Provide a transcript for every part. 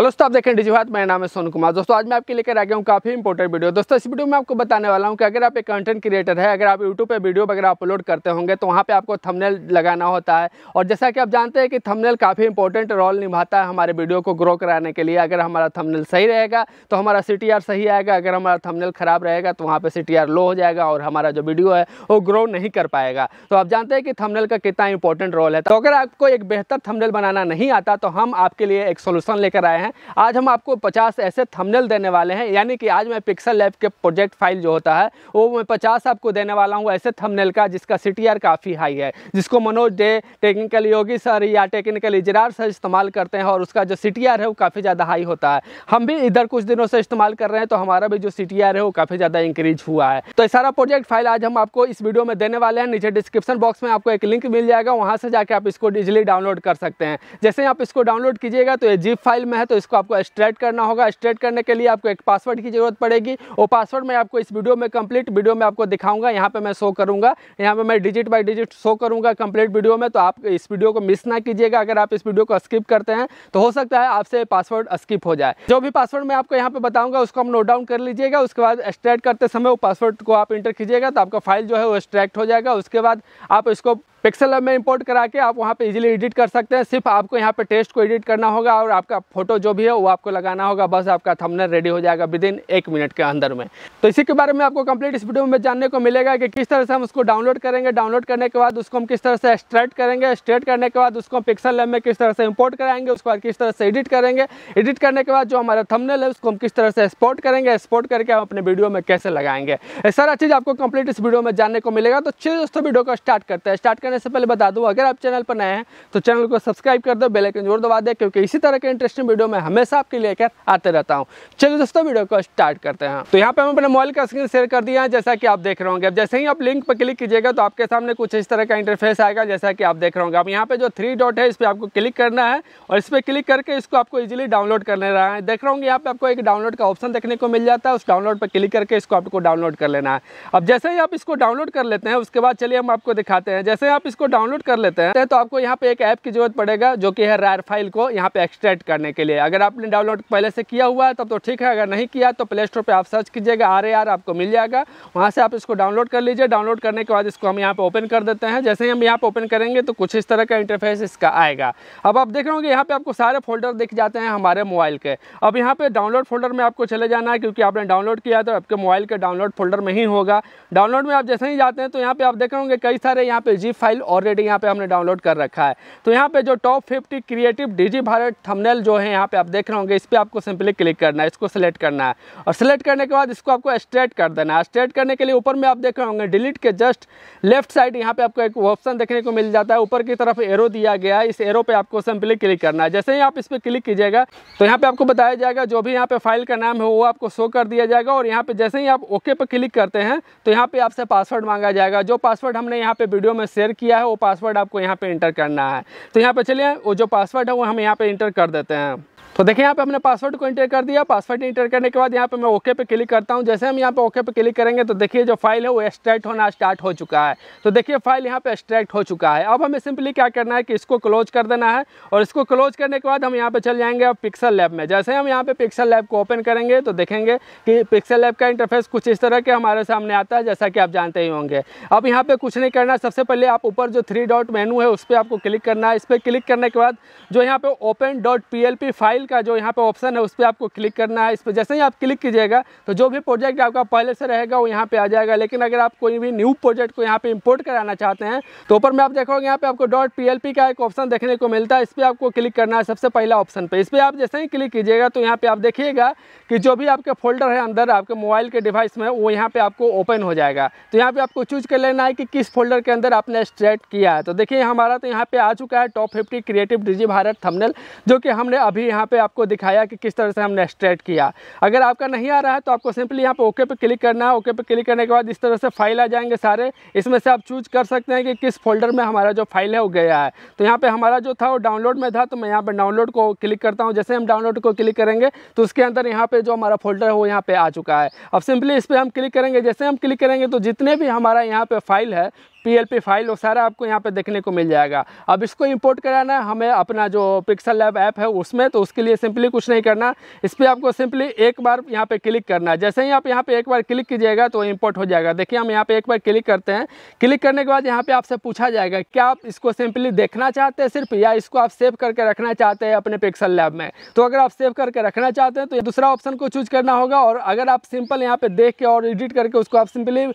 hello तो दोस्तों आप देख रहे हैं मेरा नाम है सोनू कुमार दोस्तों आज मैं आपके लेकर आ गया हूँ काफ़ी इंपॉर्टेंट वीडियो दोस्तों इस वीडियो में आपको बताने वाला हूँ कि अगर आप एक कंटेंट क्रिएटर है अगर आप यूट्यूब पे वीडियो वगैरह अपलोड करते होंगे तो वहाँ पे आपको थमनेल लगाना होता है और जैसा कि आप जानते हैं कि थमनेल काफ़ी इंपॉर्टेंट रोल निभाता है हमारे वीडियो को ग्रो कराने के लिए अगर हमारा थमनेल सही रहेगा तो हमारा सी सही आएगा अगर हमारा थमनेल ख़राब रहेगा तो वहाँ पर सी लो हो जाएगा और हमारा जो वीडियो है वो ग्रो नहीं कर पाएगा तो आप जानते हैं कि थमनेल का कितना इंपॉर्टेंट रोल है तो अगर आपको एक बेहतर थमनेल बनाना नहीं आता तो हम आपके लिए एक सोल्यूशन लेकर आए हैं हैं आज हम आपको 50 ऐसे थंबनेल देने वाले हैं यानी कि आज मैं पिक्सल लैब के प्रोजेक्ट फाइल जो होता है वो मैं 50 आपको देने वाला हूँ ऐसे थंबनेल का जिसका सी काफ़ी हाई है जिसको मनोज डे टेक्निकल योगी सर या टेक्निकल इजरार सर इस्तेमाल करते हैं और उसका जो सी है वो काफ़ी ज़्यादा हाई होता है हम भी इधर कुछ दिनों से इस्तेमाल कर रहे हैं तो हमारा भी जो सी है वो काफ़ी ज़्यादा इंक्रीज हुआ है तो सारा प्रोजेक्ट फाइल आज हम आपको इस वीडियो में देने वाले हैं नीचे डिस्क्रिप्शन बॉक्स में आपको एक लिंक मिल जाएगा वहाँ से जाके आप इसको इजिली डाउनलोड कर सकते हैं जैसे आप इसको डाउनलोड कीजिएगा तो ये जीप फाइल में है तो इसको आपको स्ट्रेट करना होगा स्ट्रेट करने के लिए आपको एक पासवर्ड की ज़रूरत पड़ेगी वो पासवर्ड मैं आपको इस वीडियो में कंप्लीट वीडियो में आपको दिखाऊंगा यहाँ पे मैं शो करूंगा यहाँ पे मैं डिजिट बाय डिजिट शो करूंगा कंप्लीट वीडियो में तो आप इस वीडियो को मिस ना कीजिएगा अगर आप इस वीडियो को स्किप करते हैं तो हो सकता है आपसे पासवर्ड स्किप हो जाए जो भी पासवर्ड मैं आपको यहाँ पर बताऊंगा उसको आप नोट डाउन कर लीजिएगा उसके बाद स्ट्रेट करते समय वो पासवर्ड को आप इंटर कीजिएगा तो आपका फाइल जो है वो एक्स्ट्रैक्ट हो जाएगा उसके बाद आप इसको पिक्सल में इंपोर्ट करा के आप वहाँ पे इजीली एडिट कर सकते हैं सिर्फ आपको यहाँ पे टेस्ट को एडिट करना होगा और आपका फोटो जो भी है वो आपको लगाना होगा बस आपका थंबनेल रेडी हो जाएगा विद इन एक मिनट के अंदर में तो इसी के बारे में आपको कंप्लीट इस वीडियो में जानने को मिलेगा कि किस तरह से हम उसको डाउनलोड करेंगे डाउनलोड करने के बाद उसको हम किस तरह से स्ट्रेट करेंगे स्ट्रेट करने के बाद उसको पिक्सल लैब में किस तरह से इम्पोर्ट कराएंगे उसके बाद किस तरह से एडिट करेंगे एडिट करने के बाद जो हमारा थमनेल है उसको हम किस तरह से एक्सपोर्ट करेंगे एक्सपोर्ट करके हम अपने वीडियो में कैसे लगाएंगे सारा चीज़ आपको कंप्लीट इस वीडियो में जानने को मिलेगा तो चलिए दोस्तों वीडियो को स्टार्ट करते हैं स्टार्ट करने से पहले बता दूँ अगर आप चैनल पर नए हैं तो चैनल को सब्सक्राइब कर दो बेल आइकन जरूर दबा दें क्योंकि इसी तरह के इंटरेस्टिंग वीडियो मैं हमेशा आपके लिए लेकर आते रहता हूँ चलिए दोस्तों वीडियो को स्टार्ट करते हैं तो यहाँ पर हम अपने मोबाइल का स्क्रीन शेयर कर दिया है जैसा कि आप देख रहे होंगे जैसे ही आप लिंक पर क्लिक कीजिएगा तो आपके सामने कुछ इस तरह का इंटरफेस आएगा जैसा कि आप देख रहे होंगे अब यहाँ पे जो थ्री डॉट है इस पर आपको क्लिक करना है और इस पर क्लिक करके इसको आपको ईजिली डाउनलोड कर ले रहा है देख रहा हूँ यहाँ पे आपको एक डाउनलोड का ऑप्शन देखने को मिल जाता है उस डाउनलोड पर क्लिक करके इसको आपको डाउनलोड कर लेना है अब जैसे ही आप इसको डाउनलोड कर लेते हैं उसके बाद चलिए हम आपको दिखाते हैं जैसे आप इसको डाउनलोड कर लेते हैं तो आपको यहाँ पे एक ऐप की जरूरत पड़ेगा जो कि है रैर फाइल को यहाँ पे एक्सट्रैक्ट करने के लिए अगर आपने डाउनलोड पहले से किया हुआ है तब तो ठीक है अगर नहीं किया तो प्ले स्टोर पर आप सर्च कीजिएगा आर ए आर आपको मिल जाएगा वहाँ से आप इसको डाउनलोड कर लीजिए डाउनलोड करने के बाद इसको हम यहाँ पर ओपन कर देते हैं जैसे ही हम यहाँ पर ओपन करेंगे तो कुछ इस तरह का इंटरफेस इसका आएगा अब आप देख रहे होंगे यहाँ पर आपको सारे फोल्डर दिख जाते हैं हमारे मोबाइल के अब यहाँ पर डाउनलोड फोल्डर में आपको चले जाना है क्योंकि आपने डाउनलोड किया तो आपके मोबाइल के डाउनलोड फोल्डर में ही होगा डाउनलोड में आप जैसे ही जाते हैं तो यहाँ पर आप देख रहे होंगे कई सारे यहाँ पर जी फाइल ऑलरेडी यहाँ पे हमने डाउनलोड कर रखा है तो यहाँ पे जो top fifty creative digi Bharat thumbnail जो है यहाँ पे आप देख रहे होंगे इस पर आपको सिंपली क्लिक करना है इसको सिलेक्ट करना है और सिलेक्ट करने के बाद इसको आपको स्ट्रेट कर देना है स्ट्रेट करने के लिए ऊपर में आप देख रहे होंगे डिलीट के जस्ट लेफ्ट साइड यहाँ पे आपको एक ऑप्शन देखने को मिल जाता है ऊपर की तरफ एरो दिया गया है इस एरो पे आपको सिंपली क्लिक करना है जैसे ही आप इस पर क्लिक कीजिएगा तो यहाँ पे आपको बताया जाएगा जो भी यहाँ पे फाइल का नाम है वो आपको शो कर दिया जाएगा और यहाँ पे जैसे ही आप ओके पर क्लिक करते हैं तो यहाँ पे आपसे पासवर्ड मांगा जाएगा जो पासवर्ड हमने यहाँ पे वीडियो में शेयर किया है वो पासवर्ड आपको यहाँ पे इंटर करना है तो यहाँ पे चलिए वो जो पासवर्ड है वो हम यहाँ पे इंटर कर देते हैं तो देखिए यहाँ पे हमने पासवर्ड को इंटर कर दिया पासवर्ड इंटर करने के बाद यहाँ पे मैं ओके पे क्लिक करता हूँ जैसे हम यहाँ पे ओके पे क्लिक करेंगे तो देखिए जो फाइल है वो एक्सट्रैक्ट होना स्टार्ट हो चुका है तो देखिए फाइल यहाँ पे एक्सट्रैक्ट हो चुका है अब हमें सिंपली क्या करना है कि इसको क्लोज कर देना है और इसको क्लोज करने के बाद हम यहाँ पर चल जाएंगे अब पिक्सल लैब में जैसे हम यहाँ पर पिक्सल लैब को ओपन करेंगे तो देखेंगे कि पिक्सल लैब का इंटरफेस कुछ इस तरह के हमारे सामने आता है जैसा कि आप जानते ही होंगे अब यहाँ पर कुछ नहीं करना सबसे पहले आप ऊपर जो थ्री डॉट मेनू है उस पर आपको क्लिक करना है इस पर क्लिक करने के बाद जो यहाँ पे ओपन डॉट पी फाइल का जो यहाँ पे ऑप्शन है उस पर आपको क्लिक करना है इस पर जैसे ही आप क्लिक कीजिएगा तो जो भी प्रोजेक्ट आपका पहले से रहेगा वो यहाँ पर आ जाएगा लेकिन अगर आप कोई भी न्यू प्रोजेक्ट को यहाँ पर इम्पोर्ट कराना चाहते हैं तो ऊपर में आप देखोगे यहाँ पे आपको डॉट पी का एक ऑप्शन देखने को मिलता है इस पर आपको क्लिक करना है सबसे पहला ऑप्शन पर इस पर आप जैसे ही क्लिक कीजिएगा तो यहाँ पर आप देखिएगा कि जो भी आपके फोल्डर है अंदर आपके मोबाइल के डिवाइस में वो यहाँ पर आपको ओपन हो जाएगा तो यहाँ पर आपको चूज कर लेना है कि किस फोल्डर के अंदर आपने सेट किया है तो देखिए हमारा तो यहाँ पे आ चुका है top fifty creative digi Bharat thumbnail जो कि हमने अभी यहाँ पे आपको दिखाया कि किस तरह से हमने स्ट्रेट किया अगर आपका नहीं आ रहा है तो आपको सिंपली यहाँ पे ओके पे क्लिक करना है ओके पे क्लिक करने के बाद इस तरह से फाइल आ जाएंगे सारे इसमें से आप चूज कर सकते हैं कि किस फोल्डर में हमारा जो फाइल है वो गया है तो यहाँ पर हमारा जो था वो डाउनलोड में था तो मैं यहाँ पर डाउनलोड को क्लिक करता हूँ जैसे हम डाउनलोड को क्लिक करेंगे तो उसके अंदर यहाँ पर जो हमारा फोल्डर है वो यहाँ पर आ चुका है अब सिंपली इस पर हम क्लिक करेंगे जैसे हम क्लिक करेंगे तो जितने भी हमारा यहाँ पर फाइल है पी फाइल वो सारा आपको यहाँ पे देखने को मिल जाएगा अब इसको इंपोर्ट कराना है हमें अपना जो पिक्सल लैब ऐप है उसमें तो उसके लिए सिंपली कुछ नहीं करना इस पर आपको सिंपली एक बार यहाँ पे क्लिक करना है जैसे ही आप यहाँ पे एक बार क्लिक कीजिएगा तो इम्पोर्ट हो जाएगा देखिए हम यहाँ पे एक बार क्लिक करते हैं क्लिक करने के बाद यहाँ पर आपसे पूछा जाएगा क्या आप इसको सिंपली देखना चाहते हैं सिर्फ या इसको आप सेव करके रखना चाहते हैं अपने पिक्सल लैब में तो अगर आप सेव करके रखना चाहते हैं तो दूसरा ऑप्शन को चूज करना होगा और अगर आप सिंपल यहाँ पर देख के और एडिट करके उसको आप सिंपली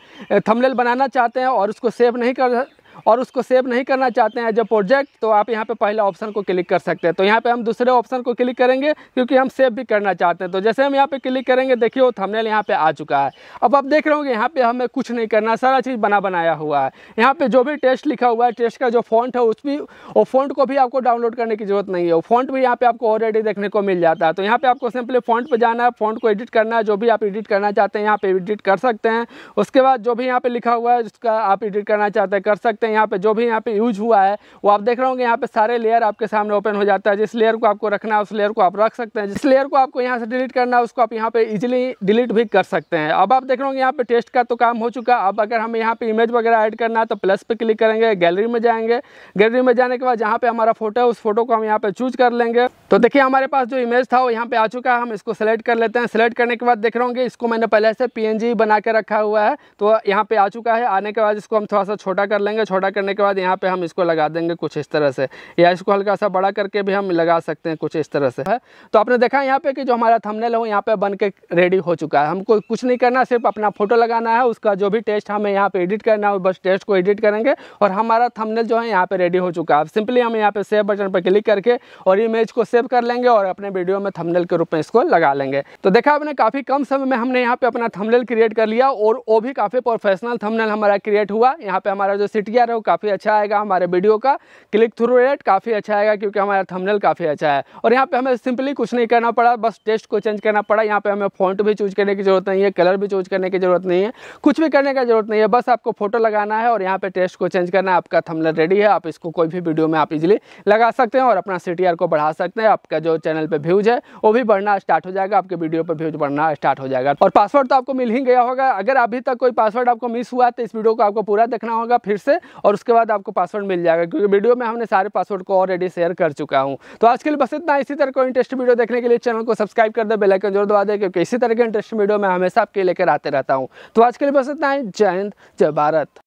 थमलेल बनाना चाहते हैं और उसको सेव नहीं कर और उसको सेव नहीं करना चाहते हैं एज अ प्रोजेक्ट तो आप यहाँ पे पहले ऑप्शन को क्लिक कर सकते हैं तो यहाँ पे हम दूसरे ऑप्शन को क्लिक करेंगे क्योंकि हम सेव भी करना चाहते हैं तो जैसे हम यहाँ पे क्लिक करेंगे देखिए वो थंबनेल यहाँ पे आ चुका है अब आप देख रहे होंगे यहाँ पे हमें कुछ नहीं करना सारा चीज़ बना बनाया हुआ है यहाँ पे जो भी टेस्ट लिखा हुआ है टेस्ट का जो फॉन्ट है उस भी वो फॉन्ट को भी आपको डाउनलोड करने की जरूरत नहीं है फॉन्ट भी यहाँ पे आपको ऑलरेडी देखने को मिल जाता है तो यहाँ पे आपको सिंपली फॉन्ट पर जाना है फॉन्ट को एडिट करना है जो भी आप एडिट करना चाहते हैं यहाँ पे एडिट कर सकते हैं उसके बाद जो भी यहाँ पे लिखा हुआ है उसका आप एडिट करना चाहते हैं कर सकते हैं सकते हैं यहाँ पे जो भी यहाँ पे यूज हुआ है वो आप देख रहे होंगे यहाँ पे सारे लेयर आपके सामने ओपन हो जाता है जिस लेयर को आपको रखना है उस लेयर को आप रख सकते हैं जिस लेयर को आपको यहाँ से डिलीट करना है उसको आप यहाँ पे इजिली डिलीट भी कर सकते हैं अब आप देख रहे होंगे यहाँ पे टेस्ट का तो काम हो चुका अब अगर हमें यहाँ पे इमेज वगैरह ऐड करना है तो प्लस पे क्लिक करेंगे गैलरी में जाएंगे गैलरी में जाने के बाद जहाँ पे हमारा फोटो है उस फोटो को हम यहाँ पे चूज कर लेंगे तो देखिए हमारे पास जो इमेज था वो यहाँ पे आ चुका है हम इसको सेलेक्ट कर लेते हैं सेलेक्ट करने के बाद देख रहे होंगे इसको मैंने पहले से पीएनजी बना के रखा हुआ है तो यहाँ पे आ चुका है आने के बाद इसको हम थोड़ा सा छोटा कर लेंगे छोटा करने के बाद यहाँ पे हम इसको लगा देंगे कुछ इस तरह से या इसको हल्का सा बड़ा करके भी हम लगा सकते हैं कुछ इस तरह से है तो आपने देखा यहाँ पे कि जो हमारा थमनेल है वो यहाँ पे बन के रेडी हो चुका है हमको कुछ नहीं करना सिर्फ अपना फोटो लगाना है उसका जो भी टेस्ट हमें यहाँ पे एडिट करना है बस टेस्ट को एडिट करेंगे और हमारा थमनेल जो है यहाँ पे रेडी हो चुका है सिंपली हम यहाँ पे सेव बटन पर क्लिक करके और इमेज को सेव कर लेंगे और अपने वीडियो में थंबनेल के रूप में इसको लगा लेंगे तो देखा आपने काफ़ी कम समय में हमने यहाँ पे अपना थंबनेल क्रिएट कर लिया और वो भी काफ़ी प्रोफेशनल थंबनेल हमारा क्रिएट हुआ यहाँ पे हमारा जो सीटीआर है वो काफ़ी अच्छा आएगा हमारे वीडियो का क्लिक थ्रू रेट काफ़ी अच्छा आएगा क्योंकि हमारा थमनल काफ़ी अच्छा है और यहाँ पे हमें सिंपली कुछ नहीं करना पड़ा बस टेस्ट को चेंज करना पड़ा यहाँ पे हमें फॉन्ट भी चूज करने की जरूरत नहीं है कलर भी चूज करने की जरूरत नहीं है कुछ भी करने का जरूरत नहीं है बस आपको फोटो लगाना है और यहाँ पे टेस्ट को चेंज करना है आपका थमनल रेडी है आप इसको कोई भी वीडियो में आप इजिली लगा सकते हैं और अपना सिटी को बढ़ा सकते हैं है आपका जो चैनल पर व्यूज़ है वो भी बढ़ना स्टार्ट हो जाएगा आपके वीडियो पर व्यूज बढ़ना स्टार्ट हो जाएगा और पासवर्ड तो आपको मिल ही गया होगा अगर अभी तक कोई पासवर्ड आपको मिस हुआ तो इस वीडियो को आपको पूरा देखना होगा फिर से और उसके बाद आपको पासवर्ड मिल जाएगा क्योंकि वीडियो में हमने सारे पासवर्ड को ऑलरेडी शेयर कर चुका हूँ तो आज के लिए बस इतना इसी तरह कोई इंटरेस्टिंग वीडियो देखने के लिए चैनल को सब्सक्राइब कर दे बेलाइकन जोर दवा दे क्योंकि इसी तरह के इंटरेस्टिंग वीडियो में हमेशा आपके लेकर आते रहता हूँ तो आज के लिए बस इतना ही जय हिंद जय भारत